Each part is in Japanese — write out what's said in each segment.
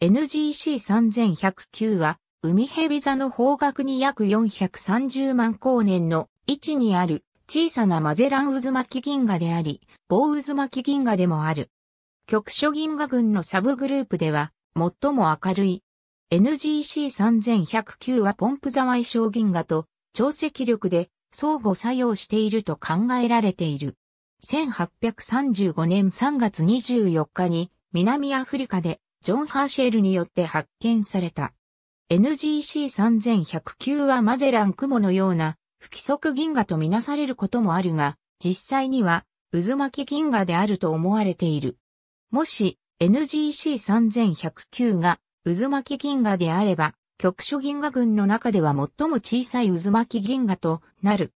NGC3109 は、海蛇座の方角に約430万光年の位置にある小さなマゼラン渦巻き銀河であり、棒渦巻き銀河でもある。局所銀河群のサブグループでは、最も明るい。NGC3109 はポンプ座矮小銀河と潮汐力で相互作用していると考えられている。1835年3月24日に南アフリカでジョン・ハーシェルによって発見された。NGC3109 はマゼラン雲のような不規則銀河とみなされることもあるが、実際には渦巻き銀河であると思われている。もし NGC3109 が渦巻き銀河であれば、局所銀河群の中では最も小さい渦巻き銀河となる。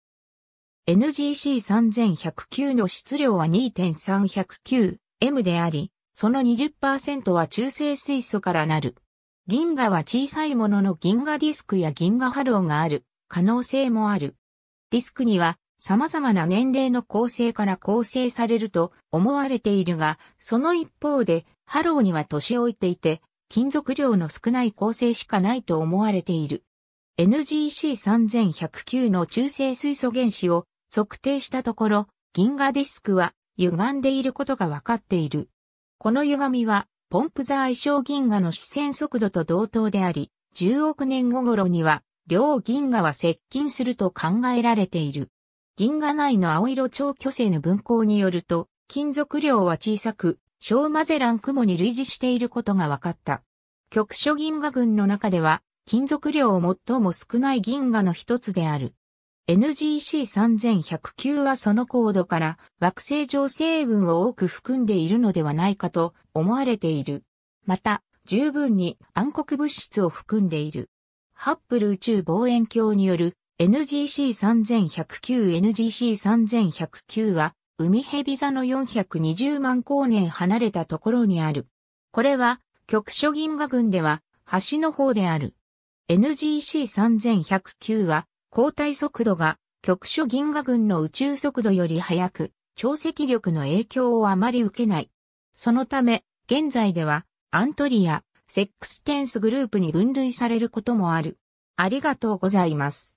NGC3109 の質量は 2.309M であり、その20%は中性水素からなる。銀河は小さいものの銀河ディスクや銀河波動がある可能性もある。ディスクには様々な年齢の構成から構成されると思われているが、その一方でハローには年老いていて、金属量の少ない構成しかないと思われている。NGC3109 の中性水素原子を測定したところ、銀河ディスクは歪んでいることがわかっている。この歪みは、ポンプ座愛称銀河の視線速度と同等であり、10億年後頃には、両銀河は接近すると考えられている。銀河内の青色超巨星の分光によると、金属量は小さく、小マゼラン雲に類似していることが分かった。局所銀河群の中では、金属量を最も少ない銀河の一つである。NGC3109 はその高度から惑星上成分を多く含んでいるのではないかと思われている。また、十分に暗黒物質を含んでいる。ハッブル宇宙望遠鏡による NGC3109 NGC3109 は海蛇座の420万光年離れたところにある。これは局所銀河群では端の方である。NGC3109 は交代速度が局所銀河群の宇宙速度より速く、潮汐力の影響をあまり受けない。そのため、現在では、アントリア、セックステンスグループに分類されることもある。ありがとうございます。